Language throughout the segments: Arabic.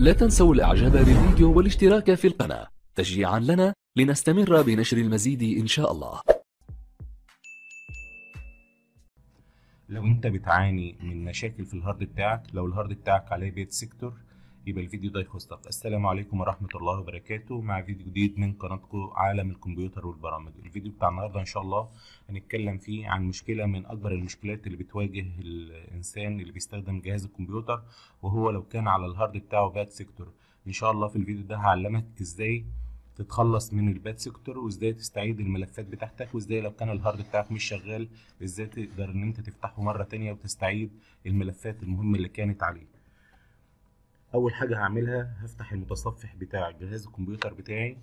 لا تنسوا الاعجاب بالفيديو والاشتراك في القناة تشجيعا لنا لنستمر بنشر المزيد ان شاء الله لو انت بتعاني من مشاكل في الهارد بتاعك لو الهارد بتاعك عليه بيت سيكتور يبقى الفيديو ده يخصك السلام عليكم ورحمه الله وبركاته مع فيديو جديد من قناتكم عالم الكمبيوتر والبرامج الفيديو بتاع النهارده ان شاء الله هنتكلم فيه عن مشكله من اكبر المشكلات اللي بتواجه الانسان اللي بيستخدم جهاز الكمبيوتر وهو لو كان على الهارد بتاعه باد سيكتور ان شاء الله في الفيديو ده هعلمك ازاي تتخلص من الباد سيكتور وازاي تستعيد الملفات بتاعتك وازاي لو كان الهارد بتاعك مش شغال ازاي تقدر ان انت تفتحه مره تانية وتستعيد الملفات المهمه اللي كانت عليه اول حاجه هعملها هفتح المتصفح بتاع جهاز الكمبيوتر بتاعي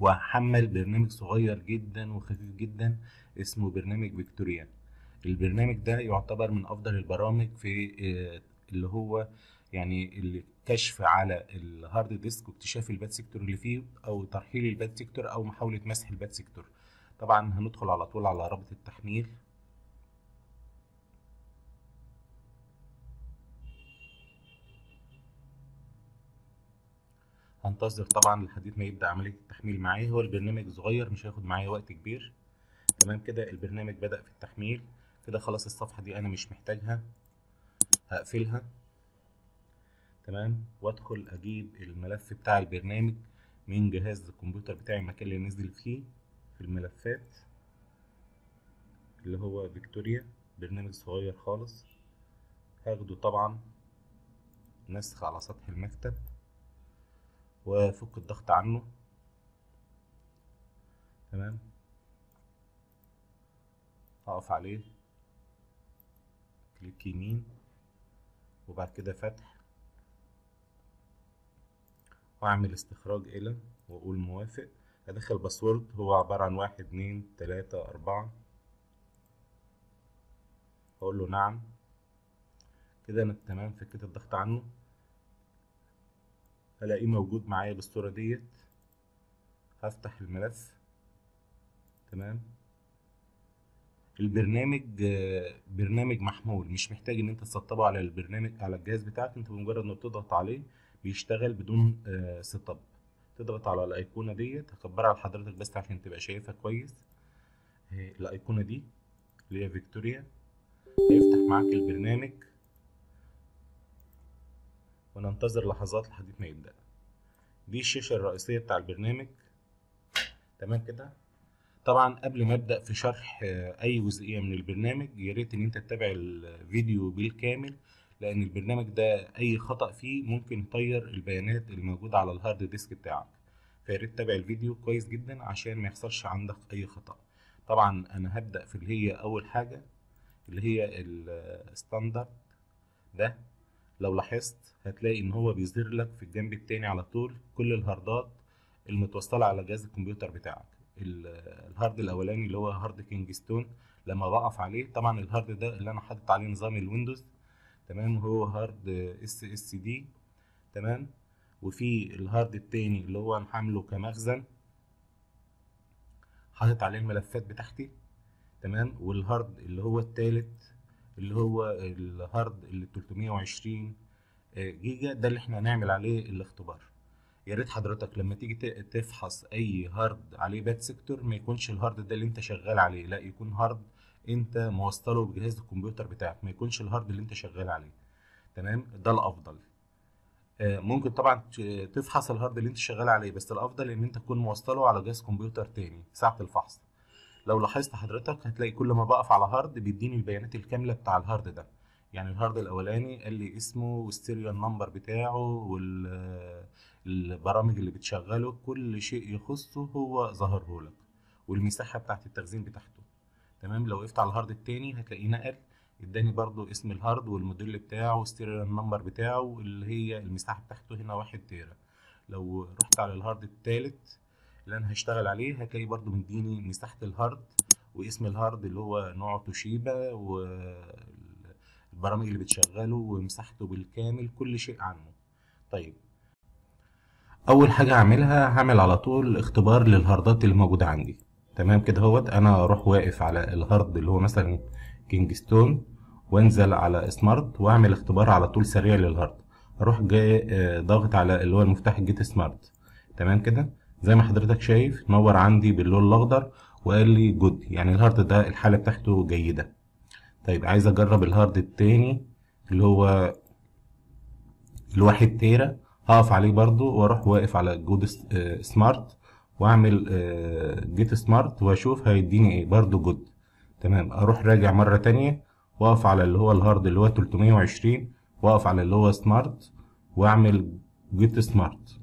وهحمل برنامج صغير جدا وخفيف جدا اسمه برنامج فيكتوريا البرنامج ده يعتبر من افضل البرامج في آه، اللي هو يعني الكشف على الهارد ديسك واكتشاف الباد سيكتور اللي فيه او ترحيل الباد سيكتور او محاوله مسح الباد سيكتور طبعا هندخل على طول على رابط التحميل هنتظر طبعا لحد ما يبدا عمليه التحميل معايا هو البرنامج صغير مش هياخد معايا وقت كبير تمام كده البرنامج بدا في التحميل كده خلاص الصفحه دي انا مش محتاجها هقفلها تمام وادخل اجيب الملف بتاع البرنامج من جهاز الكمبيوتر بتاعي المكان اللي نزل فيه في الملفات اللي هو فيكتوريا برنامج صغير خالص هاخده طبعا نسخ على سطح المكتب وافك الضغط عنه تمام اقف عليه كليك يمين وبعد كده فتح واعمل استخراج الى واقول موافق ادخل باسورد هو عبارة عن واحد اتنين تلاتة اربعة اقول له نعم كده انا تمام فكيت الضغط عنه هلاقيه موجود معايا بالصورة ديت هفتح الملف تمام البرنامج برنامج محمول مش محتاج ان انت تسطبه على البرنامج على الجهاز بتاعك انت بمجرد ما بتضغط عليه بيشتغل بدون آه، سيت اب تضغط على الايقونه ديت هكبرها لحضرتك بس عشان تبقى شايفها كويس آه، الايقونه دي اللي هي فيكتوريا هيفتح معاك البرنامج وننتظر لحظات الحديث ما يبدأ دي الشاشة الرئيسية بتاع البرنامج تمام كده طبعا قبل ما ابدا في شرح آه، اي جزئيه من البرنامج يا ريت ان انت تتابع الفيديو بالكامل لان البرنامج ده اي خطا فيه ممكن يطير البيانات الموجوده على الهارد ديسك بتاعك فيا ريت تتابع الفيديو كويس جدا عشان ما يحصلش عندك اي خطا طبعا انا هبدا في اللي هي اول حاجه اللي هي الستاندرد آه، ده لو لاحظت هتلاقي ان هو بيظهر لك في الجنب التاني على طول كل الهاردات المتوصله على جهاز الكمبيوتر بتاعك الهارد الاولاني اللي هو هارد كينجستون لما بقف عليه طبعا الهارد ده اللي انا حاطط عليه نظام الويندوز تمام هو هارد اس اس دي تمام وفي الهارد التاني اللي هو انا حامله كمخزن حاطط عليه الملفات بتاعتي تمام والهارد اللي هو التالت اللي هو الهارد اللي 320 آه، جيجا ده اللي احنا هنعمل عليه الاختبار يا ريت حضرتك لما تيجي تفحص اي هارد عليه باد سيكتور ما يكونش الهارد ده اللي انت شغال عليه لا يكون هارد انت موصله بجهاز الكمبيوتر بتاعك ما يكونش الهارد اللي انت شغال عليه تمام ده الافضل آه، ممكن طبعا تفحص الهارد اللي انت شغال عليه بس الافضل ان انت تكون موصله على جهاز كمبيوتر تاني ساعه الفحص لو لاحظت حضرتك هتلاقي كل ما بقف على هارد بيديني البيانات الكامله بتاع الهارد ده يعني الهارد الاولاني قال لي اسمه والسيريال نمبر بتاعه والبرامج اللي بتشغله كل شيء يخصه هو ظهره لك والمساحه بتاعه التخزين بتاعته تمام لو وقفت على الهارد التاني هتلاقيه نقل اداني برضو اسم الهارد والموديل بتاعه والسيريال نمبر بتاعه اللي هي المساحه بتاعته هنا واحد تيرا لو رحت على الهارد التالت اللي انا هشتغل عليه هتلاقي برضو مديني مساحه الهارد واسم الهارد اللي هو نوع توشيبا والبرامج اللي بتشغله ومساحته بالكامل كل شيء عنه طيب اول حاجه هعملها هعمل على طول اختبار للهاردات اللي موجوده عندي تمام كده اهوت انا اروح واقف على الهارد اللي هو مثلا كينجستون وانزل على سمارت واعمل اختبار على طول سريع للهارد اروح جاي آه، ضاغط على اللي هو المفتاح الجيت سمارت تمام كده زي ما حضرتك شايف نور عندي باللون الاخضر وقال لي جود يعني الهارد ده الحاله بتاعته جيده طيب عايز اجرب الهارد التاني اللي هو الواحد تيرا هقف عليه برضو واروح واقف على جود سمارت آه، واعمل جيت آه، سمارت واشوف هيديني ايه برضو جود تمام اروح راجع مرة تانية واقف على اللي هو الهارد اللي هو 320 واقف على اللي هو سمارت واعمل جيت سمارت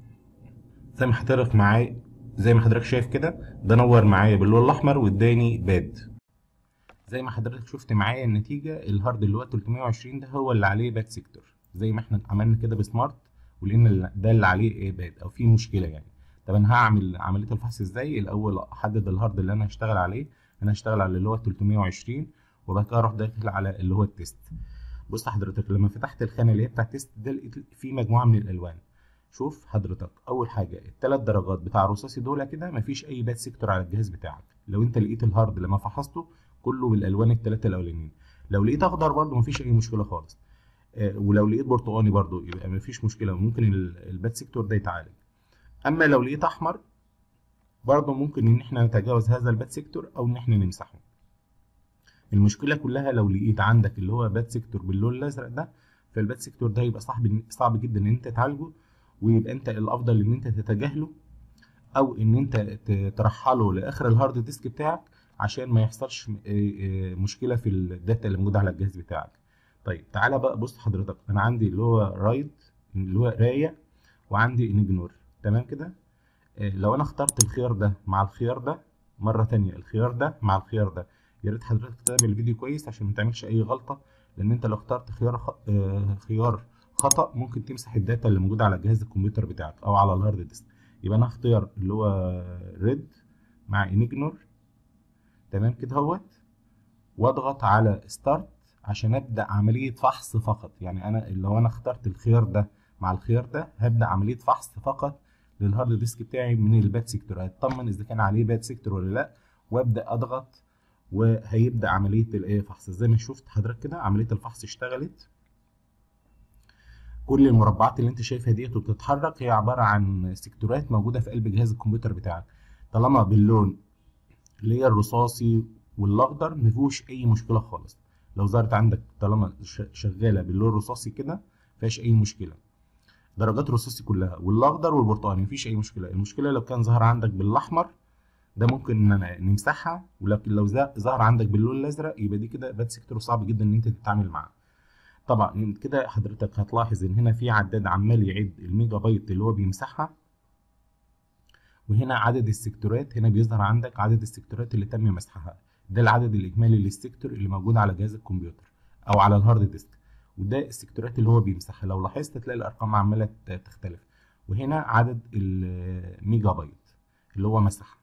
زي ما حضرتك معايا زي ما حضرتك شايف كده ده نور معايا باللون الاحمر واداني باد زي ما حضرتك شفت معايا النتيجه الهارد اللي هو 320 ده هو اللي عليه باد سيكتور زي ما احنا عملنا كده بسمارت ولقينا ده اللي عليه ايه باد او في مشكله يعني طب انا هعمل عمليه الفحص ازاي الاول احدد الهارد اللي انا هشتغل عليه انا هشتغل على اللي هو 320 وبعد كده اروح داخل على اللي هو التيست بص حضرتك لما فتحت الخانه اللي هي بتاعت التيست ده لقيت في مجموعه من الالوان شوف حضرتك اول حاجه الثلاث درجات بتاع الرصاصي دول كده مفيش اي باد سيكتور على الجهاز بتاعك لو انت لقيت الهارد لما فحصته كله بالالوان الثلاثه الاولانيين لو لقيت اخضر برده مفيش اي مشكله خالص آه ولو لقيت برتقاني برده يبقى مفيش مشكله ممكن الباد سيكتور ده يتعالج اما لو لقيت احمر برده ممكن ان احنا نتجاوز هذا الباد سيكتور او ان احنا نمسحه المشكله كلها لو لقيت عندك اللي هو باد سيكتور باللون الازرق ده فالباد سيكتور ده يبقى صعب صعب جدا ان انت تعالجه ويبقى انت الافضل ان انت تتجاهله او ان انت ترحله لاخر الهارد ديسك بتاعك عشان ما يحصلش آه، آه، مشكله في الداتا اللي موجوده على الجهاز بتاعك طيب تعالى بقى بص حضرتك انا عندي اللي هو رايد اللي هو رايع وعندي انجنور تمام كده آه، لو انا اخترت الخيار ده مع الخيار ده مره ثانيه الخيار ده مع الخيار ده يا ريت حضرتك تتابع الفيديو كويس عشان ما تعملش اي غلطه لان انت لو اخترت خيار خيار خطا ممكن تمسح الداتا اللي موجوده على جهاز الكمبيوتر بتاعك او على الهارد ديسك يبقى انا هختار اللي هو ريد مع انجنور تمام كده اهوت واضغط على ستارت عشان ابدا عمليه فحص فقط يعني انا لو انا اخترت الخيار ده مع الخيار ده هبدا عمليه فحص فقط للهارد ديسك بتاعي من الباد سيكتور هتطمن اذا كان عليه باد سيكتور ولا لا وابدا اضغط وهيبدا عمليه الايه فحص زي ما شفت حضرتك كده عمليه الفحص اشتغلت كل المربعات اللي انت شايفها ديت وبتتحرك هي عباره عن سكتورات موجوده في قلب جهاز الكمبيوتر بتاعك طالما باللون اللي هي الرصاصي والاخضر مفيهوش اي مشكله خالص لو ظهرت عندك طالما شغاله باللون الرصاصي كده مفيهاش اي مشكله درجات الرصاصي كلها والاخضر والبرتقاني مفيش اي مشكله المشكله لو كان ظهر عندك بالاحمر ده ممكن ان نمسحها ولكن لو ظهر عندك باللون الازرق يبقى دي كده بات سيكتور صعب جدا ان انت تتعامل معاه طبعا كده حضرتك هتلاحظ ان هنا في عداد عمال يعد الميجا بايت اللي هو بيمسحها وهنا عدد السكتورات هنا بيظهر عندك عدد السكتورات اللي تم مسحها ده العدد الاجمالي للسكتور اللي موجود على جهاز الكمبيوتر او على الهارد ديسك وده السكتورات اللي هو بيمسحها لو لاحظت تلاقي الارقام عماله تختلف وهنا عدد الميجا بايت اللي هو مسحها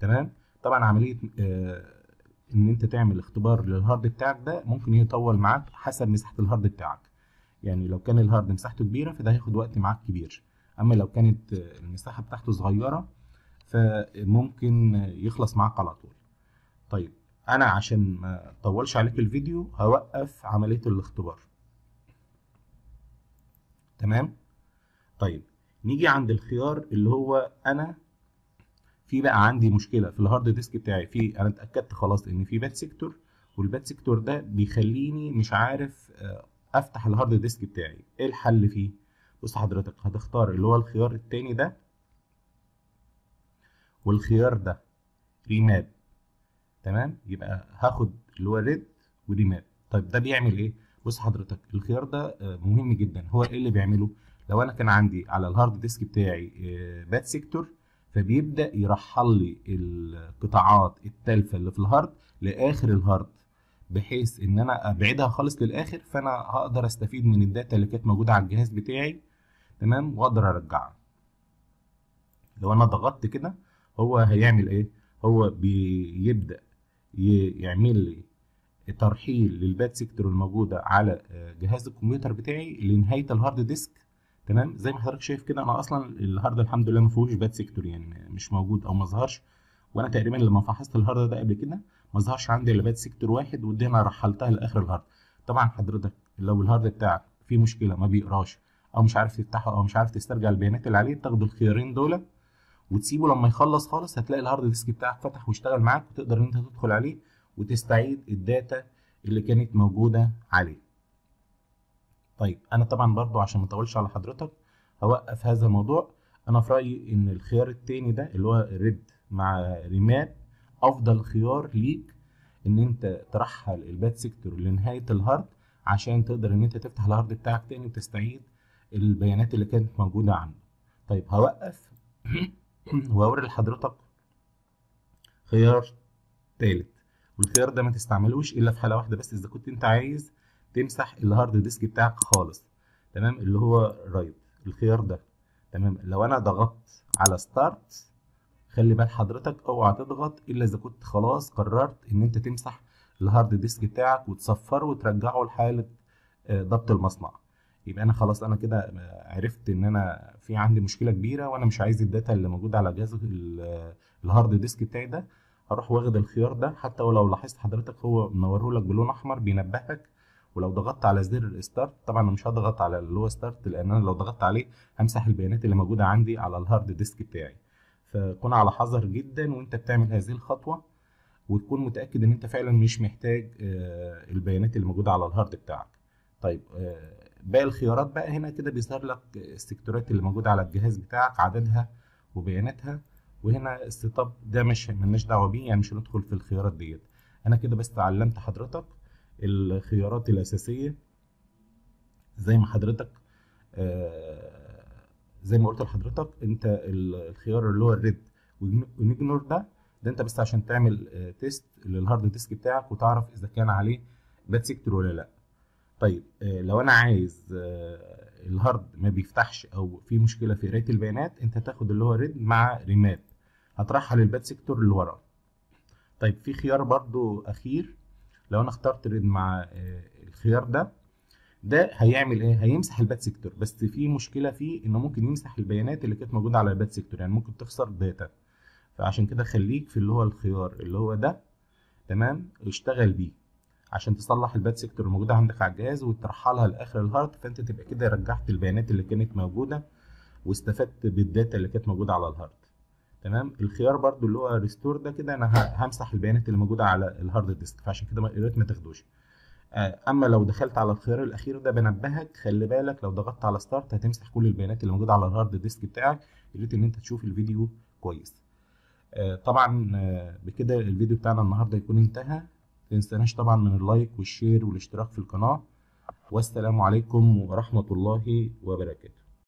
تمام طبعا عمليه آه، ان انت تعمل اختبار للهارد بتاعك ده ممكن يطول معاك حسب مساحه الهارد بتاعك يعني لو كان الهارد مساحته كبيره فده هياخد وقت معاك كبير اما لو كانت المساحه بتاعته صغيره فممكن يخلص معاك على طول طيب انا عشان ما اطولش عليك الفيديو هوقف عمليه الاختبار تمام طيب نيجي عند الخيار اللي هو انا في بقى عندي مشكله في الهارد ديسك بتاعي في انا اتاكدت خلاص ان في باد سيكتور والباد سيكتور ده بيخليني مش عارف آه، افتح الهارد ديسك بتاعي ايه الحل فيه بص حضرتك هتختار اللي هو الخيار التاني ده والخيار ده ريماب تمام يبقى هاخد اللي هو ريد وريماب طيب ده بيعمل ايه بص حضرتك الخيار ده آه، مهم جدا هو ايه اللي بيعمله لو انا كان عندي على الهارد ديسك بتاعي آه، باد سيكتور فبيبدا يرحل لي القطاعات التالفه اللي في الهارد لاخر الهارد بحيث ان انا ابعدها خالص للاخر فانا هقدر استفيد من الداتا اللي كانت موجوده على الجهاز بتاعي تمام واقدر ارجعها لو انا ضغطت كده هو هيعمل ايه هو بيبدا يعمل لي ترحيل للباد سيكتور الموجوده على آه، جهاز الكمبيوتر بتاعي لنهايه الهارد ديسك تمام زي ما حضرتك شايف كده انا اصلا الهارد الحمد لله ما فيهوش باد سيكتور يعني مش موجود او ما ظهرش وانا تقريبا لما فحصت الهارد ده قبل كده ما ظهرش عندي الا باد سيكتور واحد ودي انا رحلتها لاخر الهارد طبعا حضرتك لو الهارد بتاعك فيه مشكله ما بيقراش او مش عارف تفتحه او مش عارف تسترجع البيانات اللي عليه تاخد الخيارين دول وتسيبه لما يخلص خالص هتلاقي الهارد ديسك بتاعك فتح واشتغل معاك وتقدر ان انت تدخل عليه وتستعيد الداتا اللي كانت موجوده عليه طيب انا طبعا برضو عشان ما اطولش على حضرتك هوقف هذا الموضوع انا في رايي ان الخيار التاني ده اللي هو ريد مع ريمان افضل خيار ليك ان انت ترحل الباد سيكتور لنهايه الهارد عشان تقدر ان انت تفتح الهارد بتاعك تاني وتستعيد البيانات اللي كانت موجوده عنه طيب هوقف واوري لحضرتك خيار تالت والخيار ده ما تستعملوش الا في حاله واحده بس اذا كنت انت عايز تمسح الهارد ديسك بتاعك خالص تمام اللي هو رايت الخيار ده تمام لو انا ضغطت على ستارت خلي بال حضرتك اوعى تضغط الا اذا كنت خلاص قررت ان انت تمسح الهارد ديسك بتاعك وتصفره وترجعه لحاله آه، ضبط المصنع يبقى انا خلاص انا كده آه، عرفت ان انا في عندي مشكله كبيره وانا مش عايز الداتا اللي موجوده على جهاز آه، الهارد ديسك بتاعي ده هروح واخد الخيار ده حتى ولو لاحظت حضرتك هو منوره لك بلون احمر بينبهك ولو ضغطت على زر الستارت طبعا انا مش هضغط على اللي هو ستارت لان انا لو ضغطت عليه همسح البيانات اللي موجوده عندي على الهارد ديسك بتاعي فكون على حذر جدا وانت بتعمل هذه الخطوه وتكون متاكد ان انت فعلا مش محتاج آه، البيانات اللي موجوده على الهارد بتاعك طيب آه، باقي الخيارات بقى هنا كده بيظهر لك السكتورات اللي موجوده على الجهاز بتاعك عددها وبياناتها وهنا السيت اب ده مش ملناش دعوه بيه يعني مش هندخل في الخيارات ديت انا كده بس علمت حضرتك الخيارات الاساسيه زي ما حضرتك آه، زي ما قلت لحضرتك انت الخيار اللي هو الريد ونجنور ده ده انت بس عشان تعمل آه، تيست للهارد ديسك بتاعك وتعرف اذا كان عليه باد سيكتور ولا لا طيب آه، لو انا عايز الهارد ما بيفتحش او في مشكله في قرايه البيانات انت تاخد اللي هو ريد مع ريماب هترحل الباد سيكتور اللي ورا طيب في خيار برضو اخير لو انا اخترت ريد مع آه، الخيار ده ده هيعمل ايه هيمسح الباد سيكتور بس في مشكله فيه انه ممكن يمسح البيانات اللي كانت موجوده على الباد سيكتور يعني ممكن تخسر داتا فعشان كده خليك في اللي هو الخيار اللي هو ده تمام اشتغل بيه عشان تصلح الباد سيكتور الموجوده عندك على الجهاز وترحلها لاخر الهارد فانت تبقى كده رجعت البيانات اللي كانت موجوده واستفدت بالداتا اللي كانت موجوده على الهارد تمام الخيار برضو اللي هو ريستور ده كده انا همسح البيانات اللي موجوده على الهارد ديسك فعشان كده يا ريت ما تاخدوش آه، اما لو دخلت على الخيار الاخير ده بنبهك خلي بالك لو ضغطت على ستارت هتمسح كل البيانات اللي موجوده على الهارد ديسك بتاعك يا ريت ان انت تشوف الفيديو كويس آه، طبعا آه، بكده الفيديو بتاعنا النهارده يكون انتهى تنساناش طبعا من اللايك والشير والاشتراك في القناه والسلام عليكم ورحمه الله وبركاته